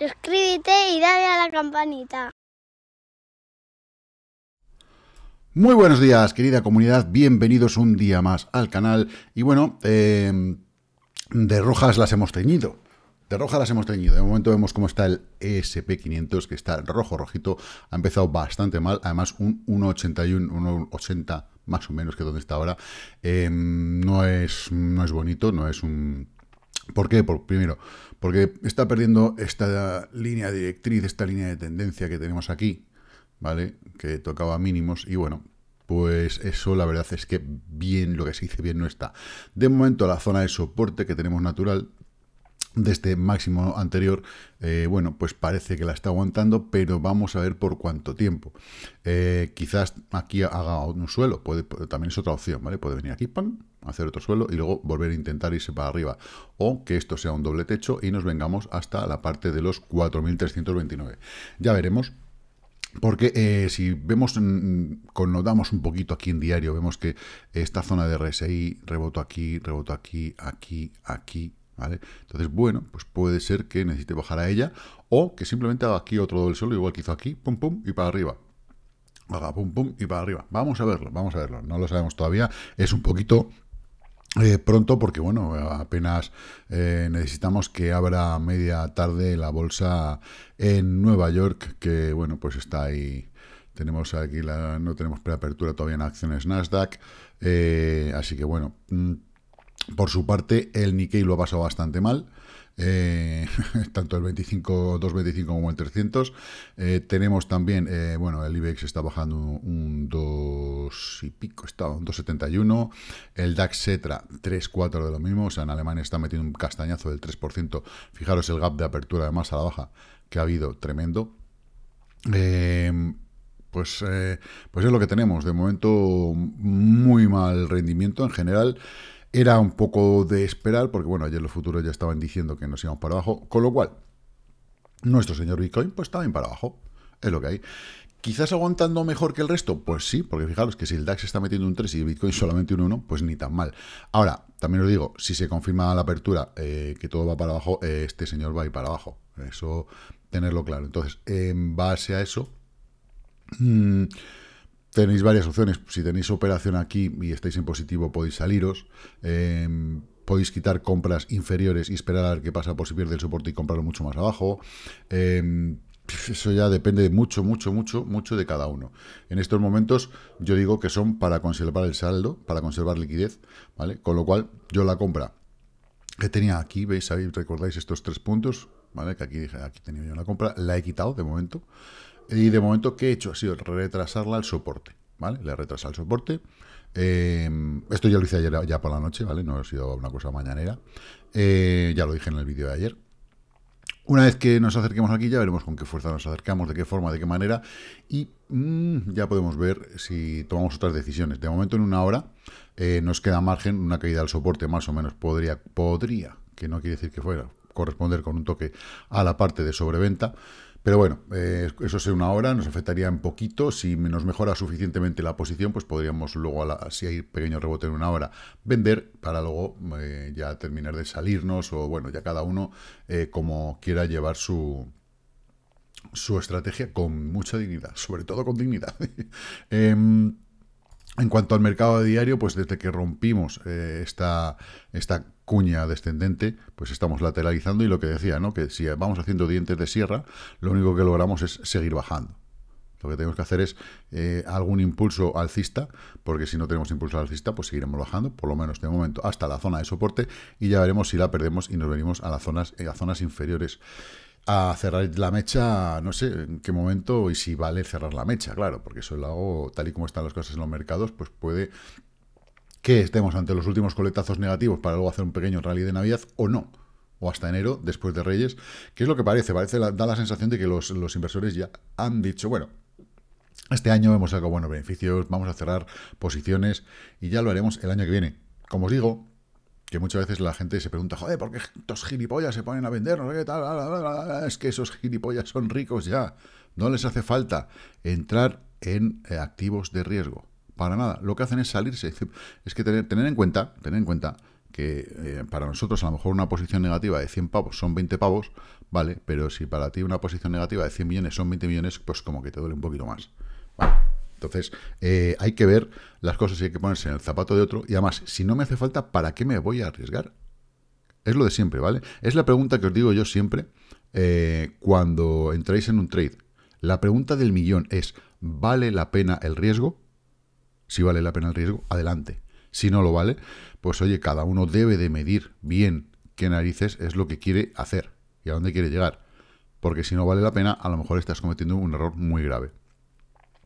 Suscríbete y dale a la campanita. Muy buenos días, querida comunidad. Bienvenidos un día más al canal. Y bueno, em, de rojas las hemos teñido. De rojas las hemos teñido. De momento vemos cómo está el SP500, que está rojo, rojito. Ha empezado bastante mal. Además, un 1,81, 1,80 más o menos que donde está ahora. Em, no, es, no es bonito, no es un ¿Por qué? Por, primero, porque está perdiendo esta línea directriz, esta línea de tendencia que tenemos aquí, ¿vale? Que tocaba mínimos y bueno, pues eso la verdad es que bien, lo que se dice bien no está. De momento la zona de soporte que tenemos natural de este máximo anterior, eh, bueno, pues parece que la está aguantando, pero vamos a ver por cuánto tiempo. Eh, quizás aquí haga un suelo, puede, también es otra opción, ¿vale? Puede venir aquí, pan, hacer otro suelo y luego volver a intentar irse para arriba. O que esto sea un doble techo y nos vengamos hasta la parte de los 4.329. Ya veremos. Porque eh, si vemos, damos mm, un poquito aquí en diario, vemos que esta zona de RSI reboto aquí, reboto aquí, aquí, aquí, ¿vale? Entonces, bueno, pues puede ser que necesite bajar a ella o que simplemente haga aquí otro doble suelo igual que hizo aquí, pum, pum, y para arriba haga pum pum y para arriba. Vamos a verlo, vamos a verlo. No lo sabemos todavía. Es un poquito eh, pronto porque bueno apenas eh, necesitamos que abra media tarde la bolsa en Nueva York que bueno pues está ahí tenemos aquí la no tenemos preapertura todavía en acciones Nasdaq eh, así que bueno mm, por su parte el Nikkei lo ha pasado bastante mal eh, tanto el 25, 225 como el 300. Eh, tenemos también, eh, bueno, el IBEX está bajando un 2 y pico, está un 2,71. El DAX Cetra 3,4 de lo mismo, o sea, en Alemania está metiendo un castañazo del 3%. Fijaros el gap de apertura además a la baja que ha habido, tremendo. pues, pues es lo que tenemos. De momento, muy mal rendimiento en general. Era un poco de esperar, porque bueno, ayer los futuros ya estaban diciendo que nos íbamos para abajo, con lo cual, nuestro señor Bitcoin pues también para abajo, es lo que hay. Quizás aguantando mejor que el resto, pues sí, porque fijaros que si el DAX está metiendo un 3 y Bitcoin solamente un 1, pues ni tan mal. Ahora, también os digo, si se confirma la apertura eh, que todo va para abajo, eh, este señor va a ir para abajo. Eso, tenerlo claro. Entonces, en base a eso, mm, Tenéis varias opciones. Si tenéis operación aquí y estáis en positivo, podéis saliros. Em, podéis quitar compras inferiores y esperar a ver qué pasa por si pierde el soporte y comprarlo mucho más abajo. Em, eso ya depende mucho, mucho, mucho, mucho de cada uno. En estos momentos yo digo que son para conservar el saldo, para conservar liquidez, ¿vale? Con lo cual yo la compra que tenía aquí, veis ahí, recordáis estos tres puntos, ¿vale? Que aquí, dije aquí tenía yo una compra, la he quitado de momento. Y de momento, ¿qué he hecho? Ha sido retrasarla al soporte. ¿Vale? Le he retrasado el soporte. Em, esto ya lo hice ayer ya por la noche, ¿vale? No ha sido una cosa mañanera. Eh, ya lo dije en el vídeo de ayer. Una vez que nos acerquemos aquí, ya veremos con qué fuerza nos acercamos, de qué forma, de qué manera. Y mm, ya podemos ver si tomamos otras decisiones. De momento, en una hora, eh, nos queda margen, una caída del soporte más o menos podría, podría, que no quiere decir que fuera, corresponder con un toque a la parte de sobreventa. Pero bueno, eh, eso es una hora, nos afectaría un poquito. Si nos mejora suficientemente la posición, pues podríamos luego, si hay pequeño rebote en una hora, vender para luego eh, ya terminar de salirnos o bueno, ya cada uno eh, como quiera llevar su, su estrategia con mucha dignidad, sobre todo con dignidad. Em, en cuanto al mercado diario, pues desde que rompimos eh, esta, esta cuña descendente, pues estamos lateralizando y lo que decía, ¿no? Que si vamos haciendo dientes de sierra, lo único que logramos es seguir bajando. Lo que tenemos que hacer es eh, algún impulso alcista, porque si no tenemos impulso alcista, pues seguiremos bajando, por lo menos de momento, hasta la zona de soporte y ya veremos si la perdemos y nos venimos a las zonas, eh, a zonas inferiores a cerrar la mecha, no sé en qué momento y si vale cerrar la mecha, claro, porque eso lo hago tal y como están las cosas en los mercados, pues puede que estemos ante los últimos coletazos negativos para luego hacer un pequeño rally de Navidad o no o hasta enero, después de Reyes, que es lo que parece, parece da la sensación de que los, los inversores ya han dicho, bueno, este año hemos sacado buenos beneficios, vamos a cerrar posiciones y ya lo haremos el año que viene. Como os digo, que muchas veces la gente se pregunta, joder, ¿por qué estos gilipollas se ponen a vender? No qué tal, es que esos gilipollas son ricos ya. No les hace falta entrar en eh, activos de riesgo. Para nada. Lo que hacen es salirse. Es que tener, tener en cuenta, tener en cuenta que eh, para nosotros a lo mejor una posición negativa de 100 pavos son 20 pavos, vale, pero si para ti una posición negativa de 100 millones son 20 millones, pues como que te duele un poquito más. Entonces, eh, hay que ver las cosas y hay que ponerse en el zapato de otro. Y además, si no me hace falta, ¿para qué me voy a arriesgar? Es lo de siempre, ¿vale? Es la pregunta que os digo yo siempre eh, cuando entráis en un trade. La pregunta del millón es, ¿vale la pena el riesgo? Si vale la pena el riesgo, adelante. Si no lo vale, pues oye, cada uno debe de medir bien qué narices es lo que quiere hacer y a dónde quiere llegar. Porque si no vale la pena, a lo mejor estás cometiendo un error muy grave.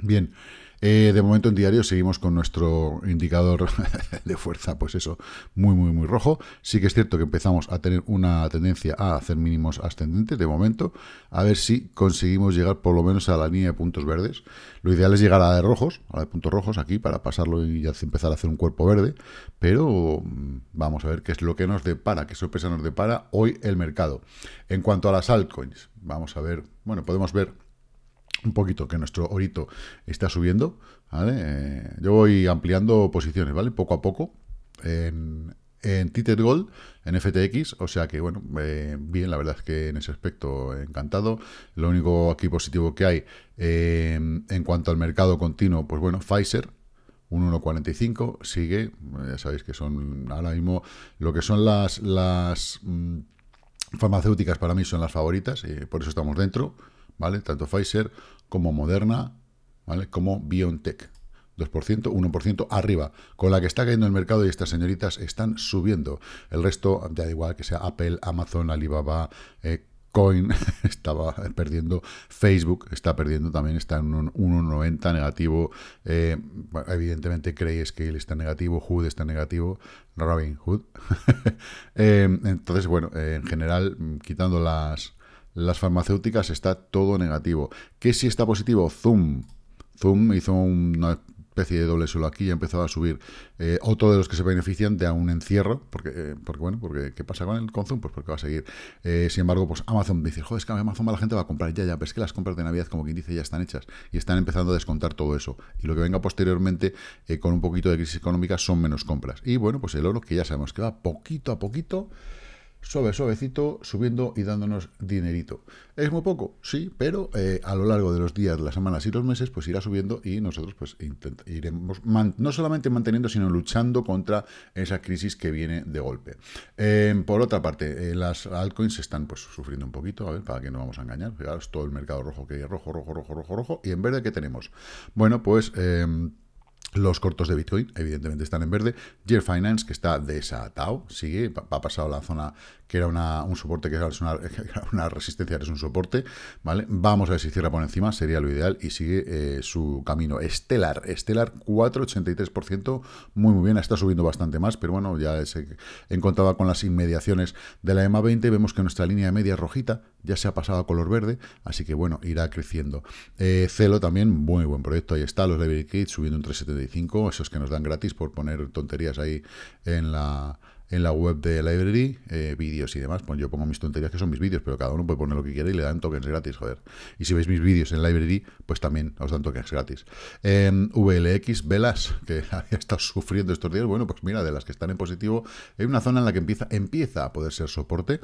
Bien, eh, de momento en diario seguimos con nuestro indicador de fuerza, pues eso, muy, muy, muy rojo. Sí que es cierto que empezamos a tener una tendencia a hacer mínimos ascendentes de momento, a ver si conseguimos llegar por lo menos a la línea de puntos verdes. Lo ideal es llegar a la de rojos, a la de puntos rojos aquí, para pasarlo y empezar a hacer un cuerpo verde, pero mm, vamos a ver qué es lo que nos depara, qué sorpresa nos depara hoy el mercado. En cuanto a las altcoins, vamos a ver, bueno, podemos ver un poquito que nuestro orito está subiendo. Eh, yo voy ampliando posiciones, ¿vale? Poco a poco. En, en Gold, en FTX, o sea que, bueno, eh, bien, la verdad es que en ese aspecto encantado. Lo único aquí positivo que hay eh, en cuanto al mercado continuo, pues bueno, Pfizer, un 1,45, sigue, ya sabéis que son ahora mismo lo que son las, las mm, farmacéuticas para mí son las favoritas, por eso estamos dentro. ¿vale? Tanto Pfizer como Moderna, ¿vale? Como BioNTech. 2%, 1% arriba. Con la que está cayendo el mercado y estas señoritas están subiendo. El resto, ya da igual que sea Apple, Amazon, Alibaba, eh, Coin estaba perdiendo, Facebook está perdiendo también, está en un 1,90 negativo, eh, evidentemente crees que está negativo, Hood está negativo, Robin Hood. Eh, entonces, bueno, en general, quitando las, las farmacéuticas está todo negativo. ¿Qué si está positivo? Zoom. Zoom hizo una especie de doble suelo aquí y ha empezado a subir. Eh, otro de los que se benefician de un encierro, porque, eh, porque bueno, porque ¿qué pasa con el Zoom? Pues porque va a seguir. Eh, sin embargo, pues Amazon dice, joder, es que Amazon la gente va a comprar ya, ya, pero es que las compras de Navidad, como quien dice, ya están hechas y están empezando a descontar todo eso. Y lo que venga posteriormente con un poquito de crisis económica son menos compras. Y bueno, pues el oro, que ya sabemos que va poquito a poquito suave, suavecito, subiendo y dándonos dinerito. ¿Es muy poco? Sí, pero eh, a lo largo de los días, las semanas y los meses, pues irá subiendo y nosotros pues iremos no solamente manteniendo, sino luchando contra esa crisis que viene de golpe. Eh, por otra parte, eh, las altcoins están pues sufriendo un poquito, a ver, para que no vamos a engañar. Fijaros, todo el mercado rojo que es rojo, rojo, rojo, rojo, rojo. ¿Y en verde qué tenemos? Bueno, pues... Los cortos de Bitcoin, evidentemente, están en verde. Gear Finance, que está desatado, sigue, ha pasado la zona que era una, un soporte, que era una, resistencia, ahora es un soporte, ¿vale? Vamos a ver si cierra por encima, sería lo ideal, y sigue eh, su camino. Stellar, Stellar 4,83%, muy muy bien, está subiendo bastante más, pero bueno, ya se eh, encontraba con las inmediaciones de la EMA 20, vemos que nuestra línea de media rojita ya se ha pasado a color verde, así que bueno, irá creciendo. Eh, Celo también, muy buen proyecto, ahí está, los Library Kids subiendo un 375, esos que nos dan gratis por poner tonterías ahí en la, en la web de Library, eh, vídeos y demás. Pues yo pongo mis tonterías que son mis vídeos, pero cada uno puede poner lo que quiera y le dan tokens gratis, joder. Y si veis mis vídeos en Library, pues también os dan tokens gratis. En VLX, Velas, que había estado sufriendo estos días, bueno, pues mira, de las que están en positivo, hay una zona en la que empieza, empieza a poder ser soporte.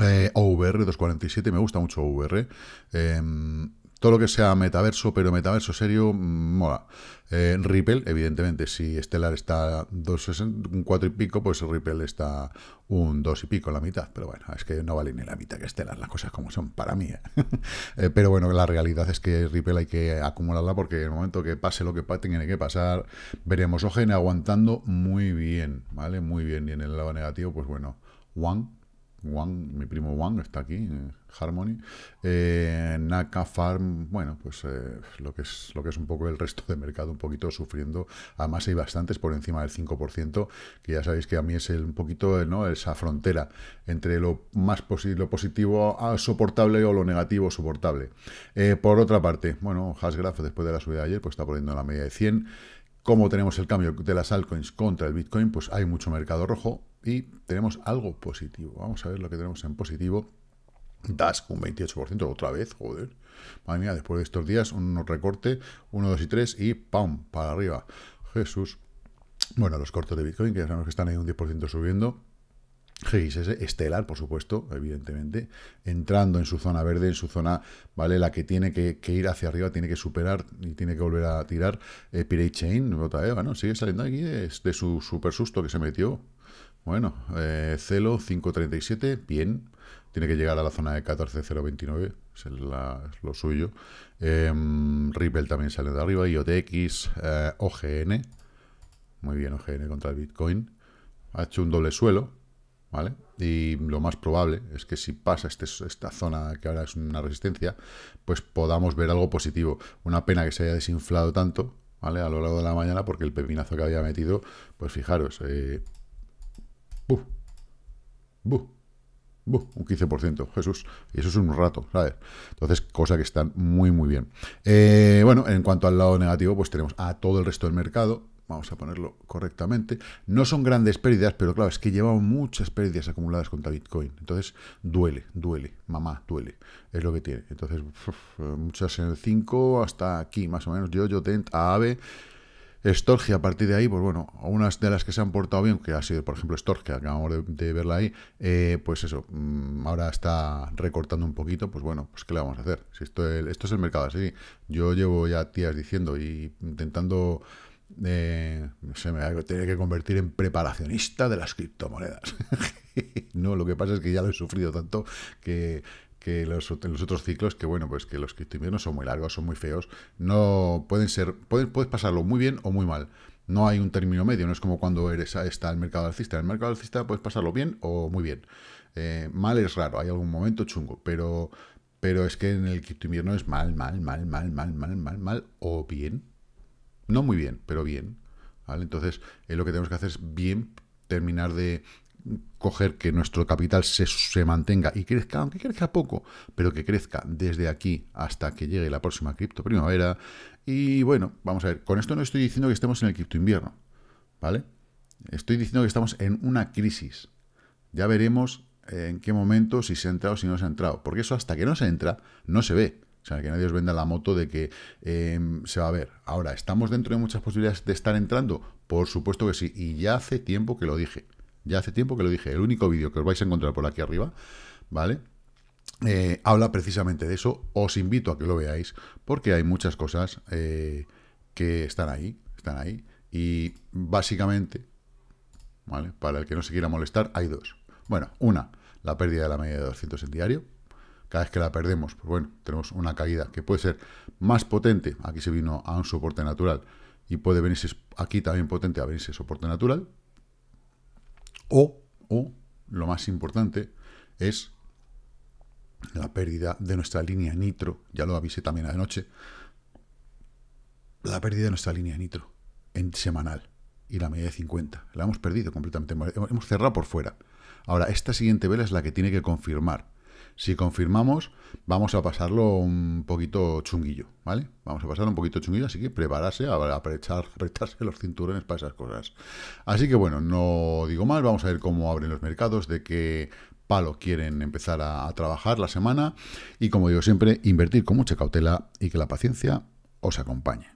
Eh, OVR 247, me gusta mucho OVR. Em, todo lo que sea metaverso, pero metaverso serio, mm, mola. Eh, Ripple, evidentemente, si Stellar está un 4 y pico, pues Ripple está un 2 y pico, la mitad. Pero bueno, es que no vale ni la mitad que Stellar, las cosas como son, para mí. ¿eh? pero bueno, la realidad es que Ripple hay que acumularla porque en el momento que pase lo que tiene que pasar, veremos Ogen aguantando muy bien, ¿vale? Muy bien. Y en el lado negativo, pues bueno, One mi primo Wang está aquí, en eh, Harmony. Eh, Naka Farm, bueno, pues eh, lo, que es, lo que es un poco el resto de mercado, un poquito sufriendo. Además hay bastantes por encima del 5%, que ya sabéis que a mí es el, un poquito ¿no? esa frontera entre lo más posible, positivo a ah, soportable o lo negativo soportable. por otra parte, bueno, Hasgraph después de la subida de ayer, pues está poniendo la media de 100. Como tenemos el cambio de las altcoins contra el Bitcoin, pues hay mucho mercado rojo y tenemos algo positivo. Vamos a ver lo que tenemos en positivo. Dask un 28% otra vez, joder. Madre mía, después de estos días, un recorte, 1, 2 y 3 y ¡pam! para arriba. Jesús. Bueno, los cortos de Bitcoin, que ya sabemos que están ahí un 10% subiendo, GXS estelar, por supuesto, evidentemente, entrando en su zona verde, en su zona, ¿vale? La que tiene que, ir hacia arriba, tiene que superar y tiene que volver a tirar eh, Pirate Chain, bueno, sigue saliendo aquí de, de, su super susto que se metió. Bueno, eh, Celo 537, bien, tiene que llegar a la zona de 14029, es lo suyo. Em, Ripple también sale de arriba, IOTX, eh, OGN, muy bien, OGN contra el Bitcoin, ha hecho un doble suelo, ¿vale? Y lo más probable es que si pasa este, esta zona que ahora es una resistencia, pues podamos ver algo positivo. Una pena que se haya desinflado tanto, ¿vale? A lo largo de la mañana, porque el pepinazo que había metido, pues fijaros, eh, buf, un 15%, Jesús, y eso es un rato, ¿sabes? Entonces, cosa que están muy, muy bien. Eh, bueno, en cuanto al lado negativo, pues tenemos a todo el resto del mercado, vamos a ponerlo correctamente. No son grandes pérdidas, pero claro, es que llevamos muchas pérdidas acumuladas contra Bitcoin. Entonces, duele, duele, mamá, duele. Es lo que tiene. Entonces, muchas en el 5 hasta aquí, más o menos. Yo, yo, Tent, Aave, Storge, a partir de ahí, pues bueno, unas de las que se han portado bien, que ha sido, por ejemplo, Storge, que acabamos de, verla ahí, eh, pues eso, mm, ahora está recortando un poquito, pues bueno, pues ¿qué le vamos a hacer? Si esto, es, esto es el mercado así. Yo llevo ya días diciendo y intentando se me va a tener que convertir en preparacionista de las criptomonedas. no, lo que pasa es que ya lo he sufrido tanto que, en los, otros ciclos, que bueno, pues que los criptoinviernos son muy largos, son muy feos, no pueden ser, puedes, pasarlo muy bien o muy mal. No hay un término medio, no es como cuando eres, está el mercado alcista. En el mercado alcista puedes pasarlo bien o muy bien. Eh, mal es raro, hay algún momento chungo, pero, pero es que en el invierno es mal, mal, mal, mal, mal, mal, mal, mal o bien no muy bien, pero bien. ¿vale? Entonces, eh, lo que tenemos que hacer es bien terminar de coger que nuestro capital se, se, mantenga y crezca, aunque crezca poco, pero que crezca desde aquí hasta que llegue la próxima cripto primavera. Y bueno, vamos a ver, con esto no estoy diciendo que estemos en el cripto invierno, ¿vale? Estoy diciendo que estamos en una crisis. Ya veremos en qué momento, si se ha entrado o si no se ha entrado, porque eso hasta que no se entra, no se ve. O sea, que nadie os venda la moto de que eh, se va a ver. Ahora, ¿estamos dentro de muchas posibilidades de estar entrando? Por supuesto que sí. Y ya hace tiempo que lo dije. Ya hace tiempo que lo dije. El único vídeo que os vais a encontrar por aquí arriba, ¿vale? Eh, habla precisamente de eso. Os invito a que lo veáis, porque hay muchas cosas eh, que están ahí. Están ahí. Y básicamente, ¿vale? Para el que no se quiera molestar, hay dos. Bueno, una, la pérdida de la media de 200 en diario, cada vez que la perdemos, pues bueno, tenemos una caída que puede ser más potente, aquí se vino a un soporte natural, y puede venirse aquí también potente a venirse soporte natural, o, o lo más importante es la pérdida de nuestra línea nitro, ya lo avisé también anoche, la pérdida de nuestra línea nitro en semanal y la media de 50. La hemos perdido completamente, hemos cerrado por fuera. Ahora, esta siguiente vela es la que tiene que confirmar. Si confirmamos, vamos a pasarlo un poquito chunguillo, ¿vale? Vamos a pasarlo un poquito chunguillo, así que prepararse a apretarse los cinturones para esas cosas. Así que bueno, no digo más, vamos a ver cómo abren los mercados, de qué palo quieren empezar a trabajar la semana y como digo siempre, invertir con mucha cautela y que la paciencia os acompañe.